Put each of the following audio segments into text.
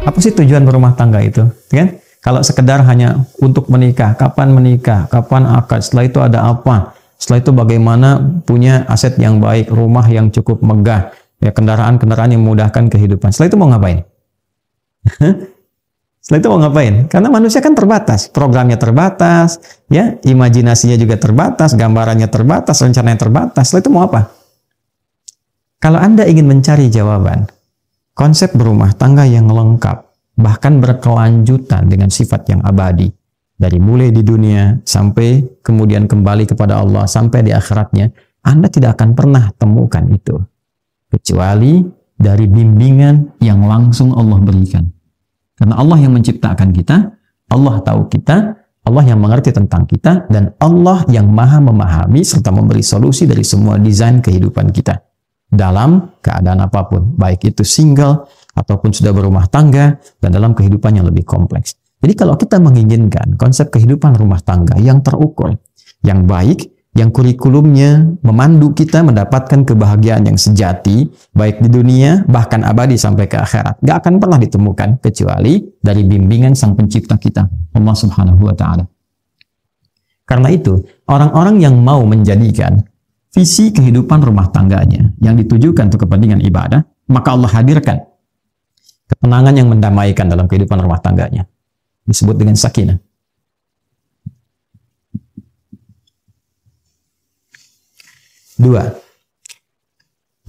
Apa sih tujuan berumah tangga itu? Kan? Kalau sekedar hanya untuk menikah, kapan menikah, kapan akad, setelah itu ada apa? Setelah itu bagaimana punya aset yang baik, rumah yang cukup megah, ya kendaraan-kendaraan yang memudahkan kehidupan. Setelah itu mau ngapain? setelah itu mau ngapain? Karena manusia kan terbatas, programnya terbatas, ya, imajinasinya juga terbatas, gambarannya terbatas, rencananya terbatas. Setelah itu mau apa? Kalau Anda ingin mencari jawaban, Konsep berumah tangga yang lengkap bahkan berkelanjutan dengan sifat yang abadi dari mulai di dunia sampai kemudian kembali kepada Allah sampai di akhiratnya, Anda tidak akan pernah temukan itu. Kecuali dari bimbingan yang langsung Allah berikan. Karena Allah yang menciptakan kita, Allah tahu kita, Allah yang mengerti tentang kita, dan Allah yang maha memahami serta memberi solusi dari semua desain kehidupan kita dalam keadaan apapun, baik itu single ataupun sudah berumah tangga dan dalam kehidupan yang lebih kompleks. Jadi kalau kita menginginkan konsep kehidupan rumah tangga yang terukur, yang baik, yang kurikulumnya memandu kita mendapatkan kebahagiaan yang sejati, baik di dunia, bahkan abadi sampai ke akhirat. Gak akan pernah ditemukan, kecuali dari bimbingan Sang Pencipta kita, Allah Subhanahu wa Ta'ala. Karena itu, orang-orang yang mau menjadikan visi kehidupan rumah tangganya yang ditujukan untuk kepentingan ibadah, maka Allah hadirkan ketenangan yang mendamaikan dalam kehidupan rumah tangganya. Disebut dengan sakinah. Dua,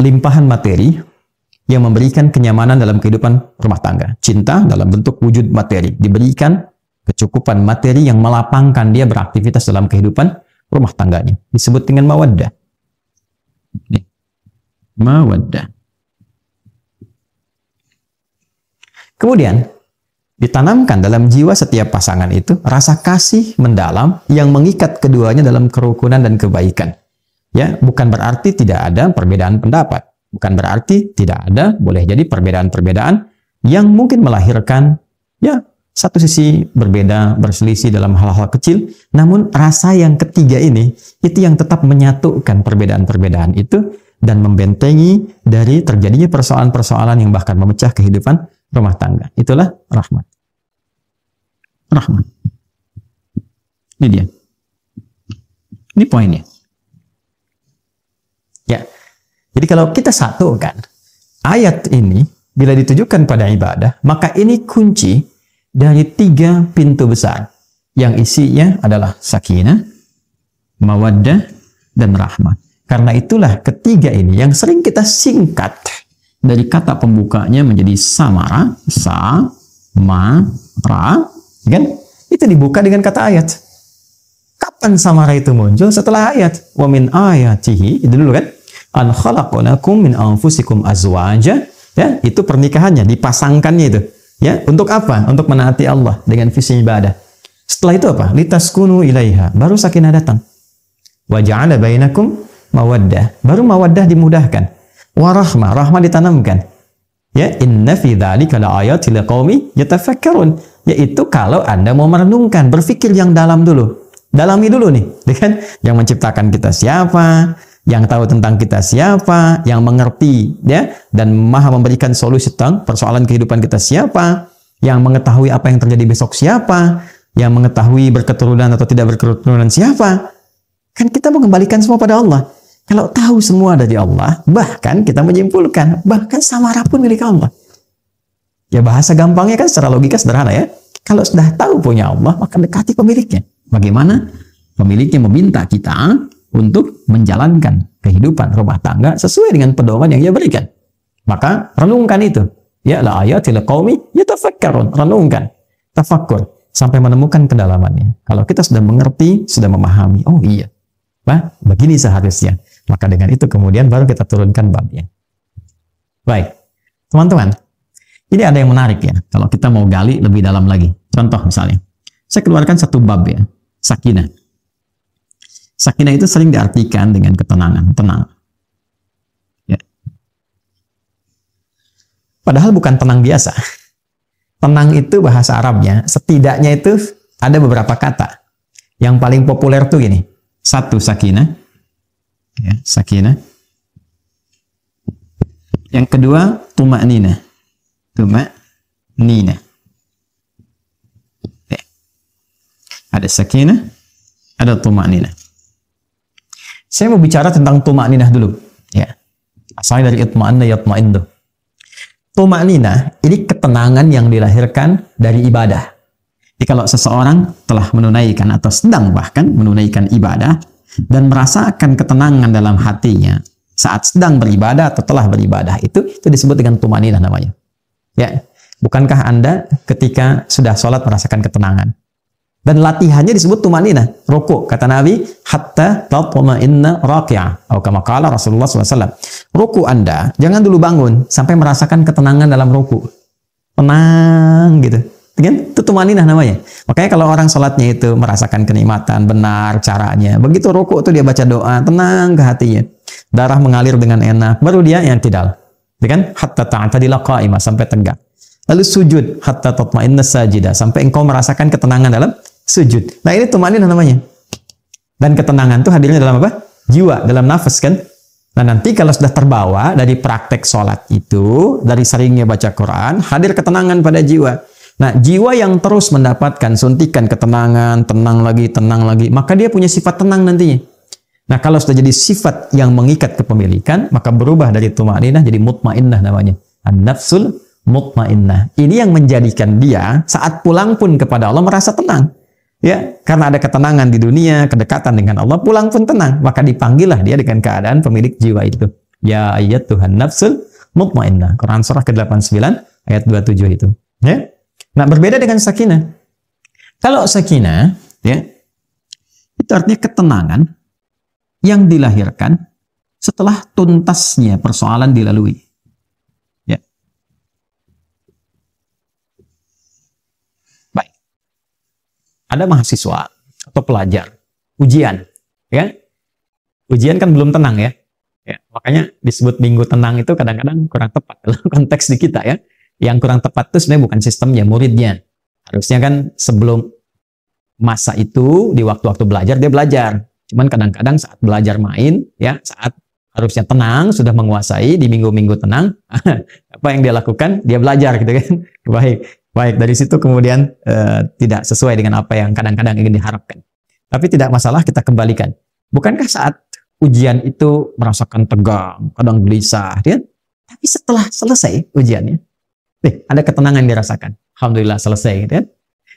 limpahan materi yang memberikan kenyamanan dalam kehidupan rumah tangga. Cinta dalam bentuk wujud materi. Diberikan kecukupan materi yang melapangkan dia beraktivitas dalam kehidupan rumah tangganya. Disebut dengan mawaddah. Mawaddah. Kemudian, ditanamkan dalam jiwa setiap pasangan itu rasa kasih mendalam yang mengikat keduanya dalam kerukunan dan kebaikan. Ya, bukan berarti tidak ada perbedaan pendapat. Bukan berarti tidak ada, boleh jadi perbedaan-perbedaan yang mungkin melahirkan ya satu sisi berbeda, berselisih dalam hal-hal kecil, namun rasa yang ketiga ini itu yang tetap menyatukan perbedaan-perbedaan itu dan membentengi dari terjadinya persoalan-persoalan yang bahkan memecah kehidupan rumah tangga. Itulah rahmat. Rahmat. Ini dia. Ini poinnya. Ya. Jadi kalau kita satu kan ayat ini bila ditujukan pada ibadah, maka ini kunci dari tiga pintu besar yang isinya adalah sakinah, mawaddah, dan rahmat. Karena itulah ketiga ini yang sering kita singkat dari kata pembukanya menjadi samara, sa, ma, ra, ya kan? Itu dibuka dengan kata ayat. Kapan samara itu muncul? Setelah ayat. Wa min ayatihi, itu dulu kan? An khalaqonakum min anfusikum azwaja, ya, itu pernikahannya, dipasangkannya itu Ya, untuk apa? Untuk menaati Allah dengan visi ibadah. Setelah itu apa? Litas kunu ilaiha. Baru sakinah datang. Waja'ala bainakum mawaddah. Baru mawaddah dimudahkan. Warahmah. Rahmah ditanamkan. Ya, inna fi dzalika ila liqaumi yatafakkarun. Yaitu kalau Anda mau merenungkan, berpikir yang dalam dulu. Dalami dulu nih, Dengan ya Yang menciptakan kita siapa? yang tahu tentang kita siapa, yang mengerti ya dan maha memberikan solusi tentang persoalan kehidupan kita siapa, yang mengetahui apa yang terjadi besok siapa, yang mengetahui berketurunan atau tidak berketurunan siapa. Kan kita mengembalikan semua pada Allah. Kalau tahu semua dari Allah, bahkan kita menyimpulkan, bahkan samara pun milik Allah. Ya bahasa gampangnya kan secara logika sederhana ya. Kalau sudah tahu punya Allah, maka dekati pemiliknya. Bagaimana? Pemiliknya meminta kita untuk menjalankan kehidupan rumah tangga sesuai dengan pedoman yang ia berikan. Maka renungkan itu. Ya la ayatil ya yatafakkarun. Renungkan. Tafakkur sampai menemukan kedalamannya. Kalau kita sudah mengerti, sudah memahami, oh iya, wah begini seharusnya. Maka dengan itu kemudian baru kita turunkan babnya. Baik, teman-teman, ini ada yang menarik ya. Kalau kita mau gali lebih dalam lagi. Contoh misalnya, saya keluarkan satu bab ya, sakinah. Sakinah itu sering diartikan dengan ketenangan, tenang. Ya. Padahal bukan tenang biasa. Tenang itu bahasa Arabnya, setidaknya itu ada beberapa kata. Yang paling populer tuh gini, satu sakinah, ya, sakinah. Yang kedua tumak nina, tumak nina. Ya. Ada sakinah, ada tumak nina. Saya mau bicara tentang tuma'ninah dulu. Ya. Asalnya dari itma'anna yatma'indu. Tuma'ninah ini ketenangan yang dilahirkan dari ibadah. Jadi kalau seseorang telah menunaikan atau sedang bahkan menunaikan ibadah dan merasakan ketenangan dalam hatinya saat sedang beribadah atau telah beribadah itu itu disebut dengan tumanina namanya. Ya, bukankah Anda ketika sudah sholat merasakan ketenangan? Dan latihannya disebut tumanina, ruku. Kata Nabi, hatta inna raqi'a Atau kama kala Rasulullah SAW. Ruku Anda, jangan dulu bangun sampai merasakan ketenangan dalam ruku. Tenang gitu. Kan? Itu tumanina namanya. Makanya kalau orang sholatnya itu merasakan kenikmatan, benar caranya. Begitu ruku itu dia baca doa, tenang ke hatinya. Darah mengalir dengan enak. Baru dia yang tidak. Gitu kan? Hatta ta'atadila qa'imah, sampai tegak. Lalu sujud hatta tatma'inna sajidah. sampai engkau merasakan ketenangan dalam sujud. Nah ini tumanin namanya. Dan ketenangan itu hadirnya dalam apa? Jiwa, dalam nafas kan? Nah nanti kalau sudah terbawa dari praktek sholat itu, dari seringnya baca Quran, hadir ketenangan pada jiwa. Nah jiwa yang terus mendapatkan suntikan ketenangan, tenang lagi, tenang lagi, maka dia punya sifat tenang nantinya. Nah kalau sudah jadi sifat yang mengikat kepemilikan, maka berubah dari tumaninah jadi mutmainnah namanya. An-nafsul mutmainnah. Ini yang menjadikan dia saat pulang pun kepada Allah merasa tenang. Ya, karena ada ketenangan di dunia, kedekatan dengan Allah, pulang pun tenang. Maka dipanggillah dia dengan keadaan pemilik jiwa itu. Ya ayat Tuhan nafsul mutmainnah. Quran surah ke-89 ayat 27 itu. Ya. Nah, berbeda dengan sakinah. Kalau sakinah, ya, itu artinya ketenangan yang dilahirkan setelah tuntasnya persoalan dilalui. Ada mahasiswa atau pelajar ujian, ya. Ujian kan belum tenang ya. ya makanya disebut minggu tenang itu kadang-kadang kurang tepat dalam konteks di kita ya. Yang kurang tepat itu sebenarnya bukan sistemnya, muridnya. Harusnya kan sebelum masa itu di waktu-waktu belajar dia belajar. Cuman kadang-kadang saat belajar main ya, saat harusnya tenang, sudah menguasai di minggu-minggu tenang, apa yang dia lakukan? Dia belajar gitu kan. Baik. Baik, dari situ kemudian eh, tidak sesuai dengan apa yang kadang-kadang ingin diharapkan. Tapi tidak masalah, kita kembalikan. Bukankah saat ujian itu merasakan tegang, kadang gelisah, ya? Tapi setelah selesai ujiannya, ada ketenangan yang dirasakan. Alhamdulillah selesai, gitu ya?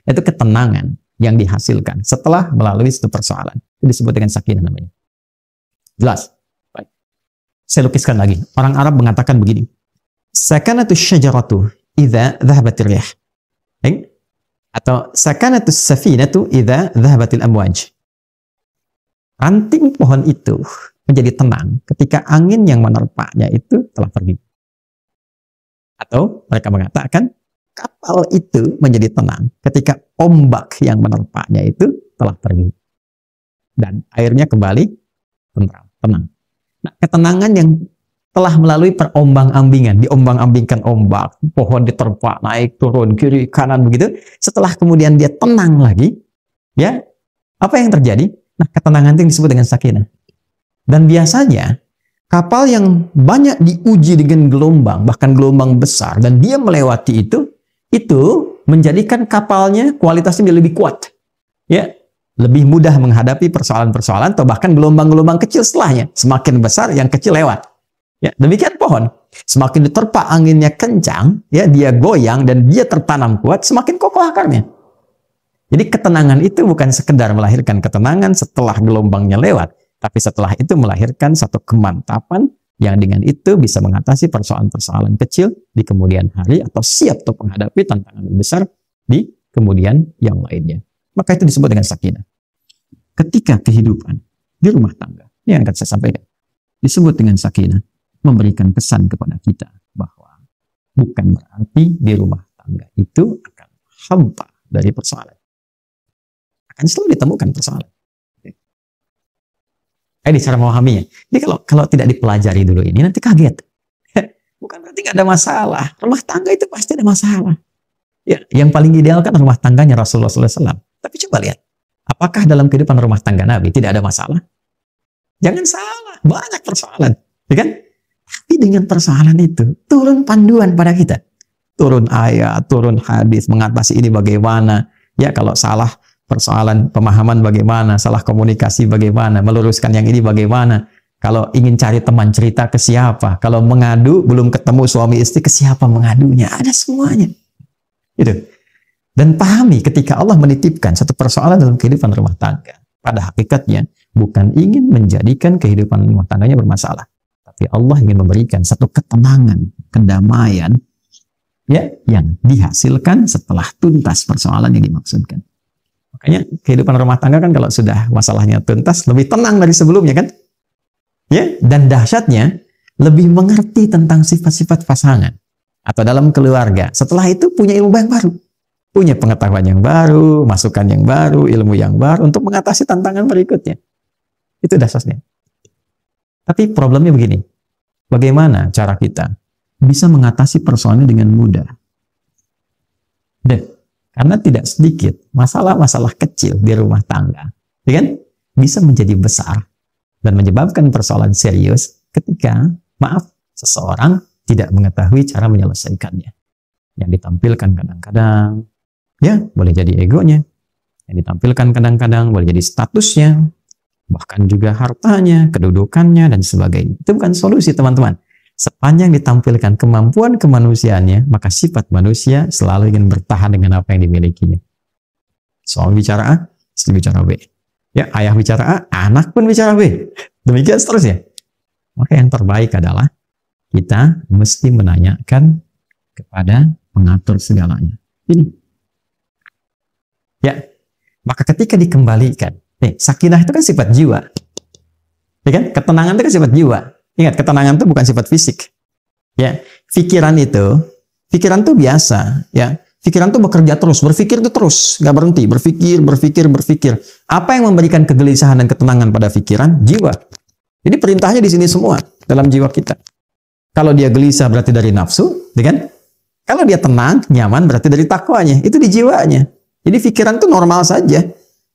Itu ketenangan yang dihasilkan setelah melalui satu persoalan. Itu disebut dengan sakinah namanya. Jelas? Baik. Saya lukiskan lagi. Orang Arab mengatakan begini. Sakanatu syajaratu idha dhahabatir atau sakanatus safinatu idza dhahabatil amwaj. Ranting pohon itu menjadi tenang ketika angin yang menerpanya itu telah pergi. Atau mereka mengatakan kapal itu menjadi tenang ketika ombak yang menerpanya itu telah pergi. Dan airnya kembali tenang. tenang. Nah, ketenangan yang telah melalui perombang-ambingan, diombang-ambingkan ombak, pohon diterpa, naik turun kiri kanan begitu. Setelah kemudian dia tenang lagi, ya apa yang terjadi? Nah, ketenangan itu disebut dengan sakinah. Dan biasanya kapal yang banyak diuji dengan gelombang, bahkan gelombang besar, dan dia melewati itu, itu menjadikan kapalnya kualitasnya lebih kuat, ya lebih mudah menghadapi persoalan-persoalan atau bahkan gelombang-gelombang kecil setelahnya. Semakin besar, yang kecil lewat. Ya, demikian pohon. Semakin diterpa anginnya kencang, ya dia goyang dan dia tertanam kuat, semakin kokoh akarnya. Jadi ketenangan itu bukan sekedar melahirkan ketenangan setelah gelombangnya lewat, tapi setelah itu melahirkan satu kemantapan yang dengan itu bisa mengatasi persoalan-persoalan kecil di kemudian hari atau siap untuk menghadapi tantangan besar di kemudian yang lainnya. Maka itu disebut dengan sakinah. Ketika kehidupan di rumah tangga, ini yang akan saya sampaikan, disebut dengan sakinah memberikan pesan kepada kita bahwa bukan berarti di rumah tangga itu akan hampa dari persoalan. Akan selalu ditemukan persoalan. Ini eh, cara memahaminya. Jadi kalau kalau tidak dipelajari dulu ini nanti kaget. Bukan berarti nggak ada masalah. Rumah tangga itu pasti ada masalah. Ya, yang paling ideal kan rumah tangganya Rasulullah SAW. Tapi coba lihat, apakah dalam kehidupan rumah tangga Nabi tidak ada masalah? Jangan salah, banyak persoalan, ya kan? Tapi dengan persoalan itu, turun panduan pada kita. Turun ayat, turun hadis, mengatasi ini bagaimana. Ya kalau salah persoalan pemahaman bagaimana, salah komunikasi bagaimana, meluruskan yang ini bagaimana. Kalau ingin cari teman cerita ke siapa? Kalau mengadu belum ketemu suami istri ke siapa mengadunya? Ada semuanya. Gitu. Dan pahami ketika Allah menitipkan satu persoalan dalam kehidupan rumah tangga. Pada hakikatnya bukan ingin menjadikan kehidupan rumah tangganya bermasalah. Tapi Allah ingin memberikan satu ketenangan, kedamaian ya yang dihasilkan setelah tuntas persoalan yang dimaksudkan. Makanya ya, kehidupan rumah tangga kan kalau sudah masalahnya tuntas lebih tenang dari sebelumnya kan? Ya, dan dahsyatnya lebih mengerti tentang sifat-sifat pasangan atau dalam keluarga. Setelah itu punya ilmu yang baru. Punya pengetahuan yang baru, masukan yang baru, ilmu yang baru untuk mengatasi tantangan berikutnya. Itu dasarnya. Tapi problemnya begini, bagaimana cara kita bisa mengatasi persoalannya dengan mudah? Deh, karena tidak sedikit masalah-masalah kecil di rumah tangga, ya kan? Bisa menjadi besar dan menyebabkan persoalan serius ketika, maaf, seseorang tidak mengetahui cara menyelesaikannya. Yang ditampilkan kadang-kadang, ya boleh jadi egonya. Yang ditampilkan kadang-kadang boleh jadi statusnya, bahkan juga hartanya, kedudukannya, dan sebagainya. Itu bukan solusi, teman-teman. Sepanjang ditampilkan kemampuan kemanusiaannya, maka sifat manusia selalu ingin bertahan dengan apa yang dimilikinya. Soal bicara A, istri bicara B. Ya, ayah bicara A, anak pun bicara B. Demikian seterusnya. Maka yang terbaik adalah kita mesti menanyakan kepada pengatur segalanya. Ini. Ya, maka ketika dikembalikan, Nih, sakinah itu kan sifat jiwa. Ya kan? Ketenangan itu kan sifat jiwa. Ingat, ketenangan itu bukan sifat fisik. Ya, pikiran itu, pikiran itu biasa, ya. Pikiran itu bekerja terus, berpikir itu terus, nggak berhenti, berpikir, berpikir, berpikir. Apa yang memberikan kegelisahan dan ketenangan pada pikiran? Jiwa. Jadi perintahnya di sini semua dalam jiwa kita. Kalau dia gelisah berarti dari nafsu, ya kan? Kalau dia tenang, nyaman berarti dari takwanya. Itu di jiwanya. Jadi pikiran itu normal saja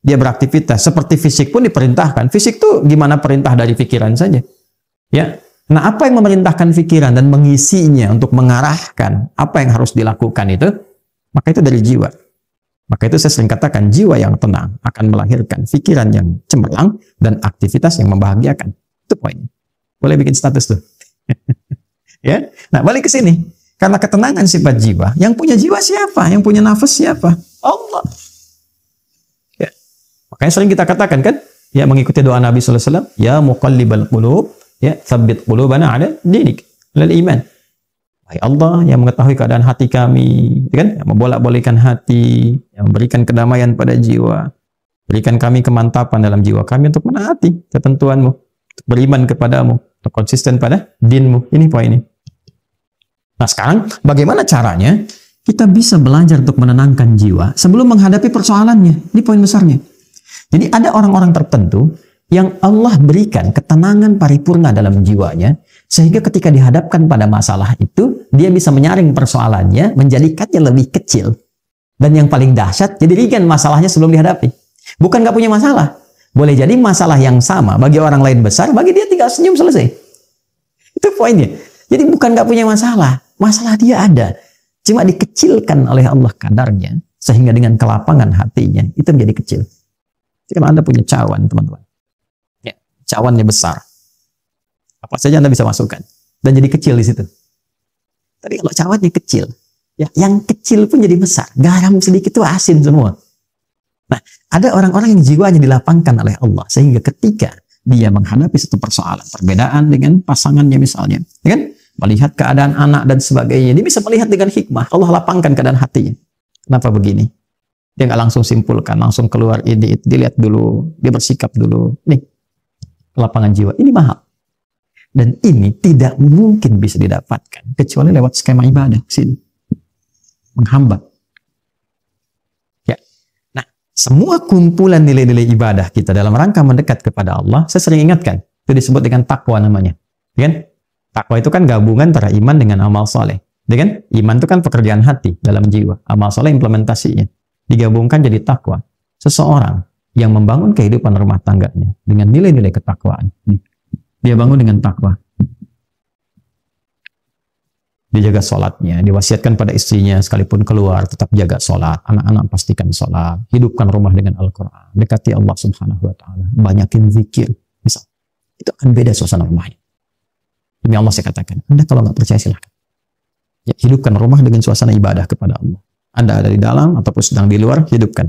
dia beraktivitas. Seperti fisik pun diperintahkan. Fisik tuh gimana perintah dari pikiran saja. Ya. Nah, apa yang memerintahkan pikiran dan mengisinya untuk mengarahkan apa yang harus dilakukan itu, maka itu dari jiwa. Maka itu saya sering katakan jiwa yang tenang akan melahirkan pikiran yang cemerlang dan aktivitas yang membahagiakan. Itu poin. Boleh bikin status tuh. ya. Nah, balik ke sini. Karena ketenangan sifat jiwa, yang punya jiwa siapa? Yang punya nafas siapa? Allah. Makanya sering kita katakan kan, ya mengikuti doa Nabi sallallahu alaihi wasallam, ya muqallibal qulub, ya tsabbit qulubana ada dinik, lal iman. Hai Allah yang mengetahui keadaan hati kami, ya kan? Yang membolak-balikan hati, yang memberikan kedamaian pada jiwa. Berikan kami kemantapan dalam jiwa kami untuk menaati ketentuanmu, untuk beriman kepadamu, untuk konsisten pada dinmu. Ini poinnya. Nah sekarang bagaimana caranya kita bisa belajar untuk menenangkan jiwa sebelum menghadapi persoalannya? Ini poin besarnya. Jadi ada orang-orang tertentu yang Allah berikan ketenangan paripurna dalam jiwanya sehingga ketika dihadapkan pada masalah itu dia bisa menyaring persoalannya menjadikannya lebih kecil dan yang paling dahsyat jadi ringan masalahnya sebelum dihadapi bukan nggak punya masalah boleh jadi masalah yang sama bagi orang lain besar bagi dia tinggal senyum selesai itu poinnya jadi bukan nggak punya masalah masalah dia ada cuma dikecilkan oleh Allah kadarnya sehingga dengan kelapangan hatinya itu menjadi kecil jika Anda punya cawan, teman-teman. Ya, cawannya besar. Apa saja Anda bisa masukkan. Dan jadi kecil di situ. Tapi kalau cawannya kecil, ya yang kecil pun jadi besar. Garam sedikit itu asin semua. Nah, ada orang-orang yang jiwanya dilapangkan oleh Allah sehingga ketika dia menghadapi satu persoalan, perbedaan dengan pasangannya misalnya, ya kan? Melihat keadaan anak dan sebagainya, dia bisa melihat dengan hikmah. Allah lapangkan keadaan hatinya. Kenapa begini? Dia nggak langsung simpulkan, langsung keluar ide itu. Dilihat dulu, dia bersikap dulu. Nih, lapangan jiwa. Ini mahal. Dan ini tidak mungkin bisa didapatkan. Kecuali lewat skema ibadah. Sini. menghamba. Ya. Nah, semua kumpulan nilai-nilai ibadah kita dalam rangka mendekat kepada Allah, saya sering ingatkan. Itu disebut dengan takwa namanya. Ya kan? Takwa itu kan gabungan antara iman dengan amal soleh. Ya kan? Iman itu kan pekerjaan hati dalam jiwa. Amal soleh implementasinya digabungkan jadi takwa. Seseorang yang membangun kehidupan rumah tangganya dengan nilai-nilai ketakwaan. Dia bangun dengan takwa. Dia jaga sholatnya, diwasiatkan pada istrinya sekalipun keluar tetap jaga sholat. Anak-anak pastikan sholat, hidupkan rumah dengan Al-Quran, dekati Allah Subhanahu Wa Taala, banyakin zikir. Misal, itu akan beda suasana rumahnya. Demi Allah saya katakan, Anda kalau nggak percaya silahkan. Ya, hidupkan rumah dengan suasana ibadah kepada Allah. Anda ada di dalam ataupun sedang di luar, hidupkan.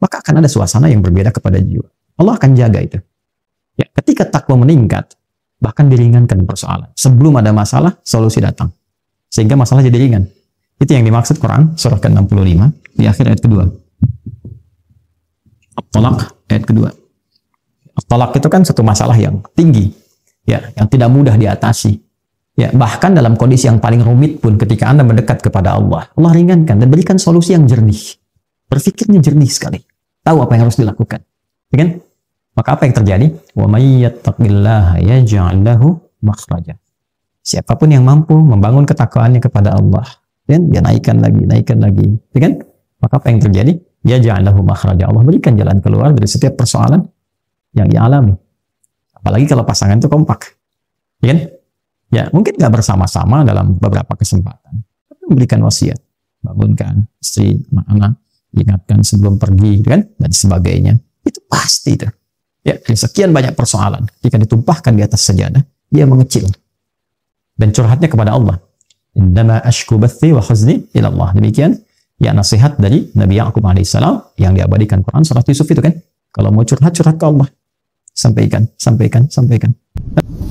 Maka akan ada suasana yang berbeda kepada jiwa. Allah akan jaga itu. Ya, ketika takwa meningkat, bahkan diringankan persoalan. Sebelum ada masalah, solusi datang. Sehingga masalah jadi ringan. Itu yang dimaksud Quran, surah ke-65, di akhir ayat kedua. Tolak ayat kedua. Tolak itu kan satu masalah yang tinggi, ya, yang tidak mudah diatasi. Ya, bahkan dalam kondisi yang paling rumit pun ketika Anda mendekat kepada Allah, Allah ringankan dan berikan solusi yang jernih. Berpikirnya jernih sekali. Tahu apa yang harus dilakukan. Ya kan? Maka apa yang terjadi? Wa may yattaqillaha yaj'al lahu makhraja. Siapapun yang mampu membangun ketakwaannya kepada Allah, dan dia naikkan lagi, naikkan lagi, ya kan? Maka apa yang terjadi? Ya ja'alahu makhraja. Allah berikan jalan keluar dari setiap persoalan yang ia alami. Apalagi kalau pasangan itu kompak. Ya kan? Ya, mungkin nggak bersama-sama dalam beberapa kesempatan. Tapi memberikan wasiat. Bangunkan istri, anak, anak ingatkan sebelum pergi, kan? Dan sebagainya. Itu pasti itu. Ya, sekian banyak persoalan. Jika ditumpahkan di atas sejadah, dia mengecil. Dan curhatnya kepada Allah. Indama ashku bathi wa khuzni ilallah. Demikian ya nasihat dari Nabi Yakub AS yang diabadikan Quran surat Yusuf itu kan. Kalau mau curhat, curhat ke Allah. Sampaikan, sampaikan, sampaikan.